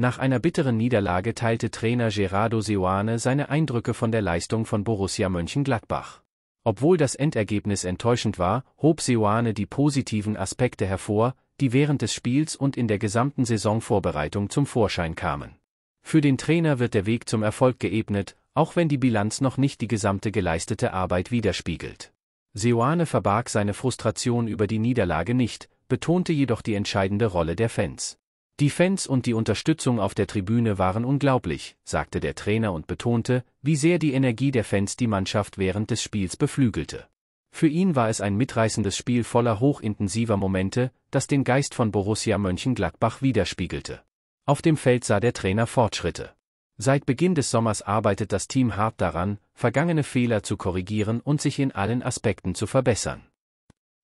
Nach einer bitteren Niederlage teilte Trainer Gerardo Seoane seine Eindrücke von der Leistung von Borussia Mönchengladbach. Obwohl das Endergebnis enttäuschend war, hob Seoane die positiven Aspekte hervor, die während des Spiels und in der gesamten Saisonvorbereitung zum Vorschein kamen. Für den Trainer wird der Weg zum Erfolg geebnet, auch wenn die Bilanz noch nicht die gesamte geleistete Arbeit widerspiegelt. Seoane verbarg seine Frustration über die Niederlage nicht, betonte jedoch die entscheidende Rolle der Fans. Die Fans und die Unterstützung auf der Tribüne waren unglaublich, sagte der Trainer und betonte, wie sehr die Energie der Fans die Mannschaft während des Spiels beflügelte. Für ihn war es ein mitreißendes Spiel voller hochintensiver Momente, das den Geist von Borussia Mönchengladbach widerspiegelte. Auf dem Feld sah der Trainer Fortschritte. Seit Beginn des Sommers arbeitet das Team hart daran, vergangene Fehler zu korrigieren und sich in allen Aspekten zu verbessern.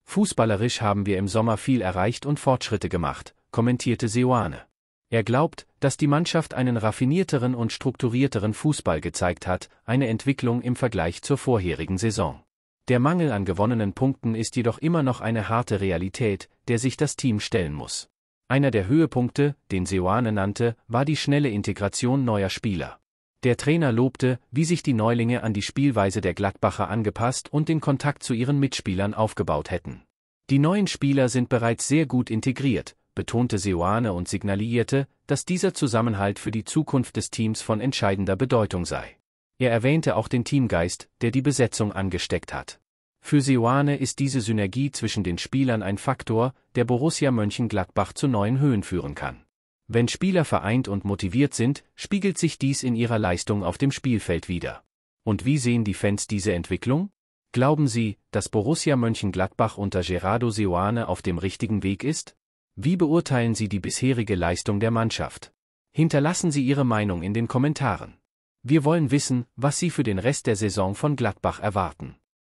Fußballerisch haben wir im Sommer viel erreicht und Fortschritte gemacht, kommentierte Seoane. Er glaubt, dass die Mannschaft einen raffinierteren und strukturierteren Fußball gezeigt hat, eine Entwicklung im Vergleich zur vorherigen Saison. Der Mangel an gewonnenen Punkten ist jedoch immer noch eine harte Realität, der sich das Team stellen muss. Einer der Höhepunkte, den Seoane nannte, war die schnelle Integration neuer Spieler. Der Trainer lobte, wie sich die Neulinge an die Spielweise der Gladbacher angepasst und den Kontakt zu ihren Mitspielern aufgebaut hätten. Die neuen Spieler sind bereits sehr gut integriert, betonte Seoane und signalierte, dass dieser Zusammenhalt für die Zukunft des Teams von entscheidender Bedeutung sei. Er erwähnte auch den Teamgeist, der die Besetzung angesteckt hat. Für Seoane ist diese Synergie zwischen den Spielern ein Faktor, der Borussia Mönchengladbach zu neuen Höhen führen kann. Wenn Spieler vereint und motiviert sind, spiegelt sich dies in ihrer Leistung auf dem Spielfeld wider. Und wie sehen die Fans diese Entwicklung? Glauben Sie, dass Borussia Mönchengladbach unter Gerardo Seoane auf dem richtigen Weg ist? Wie beurteilen Sie die bisherige Leistung der Mannschaft? Hinterlassen Sie Ihre Meinung in den Kommentaren. Wir wollen wissen, was Sie für den Rest der Saison von Gladbach erwarten.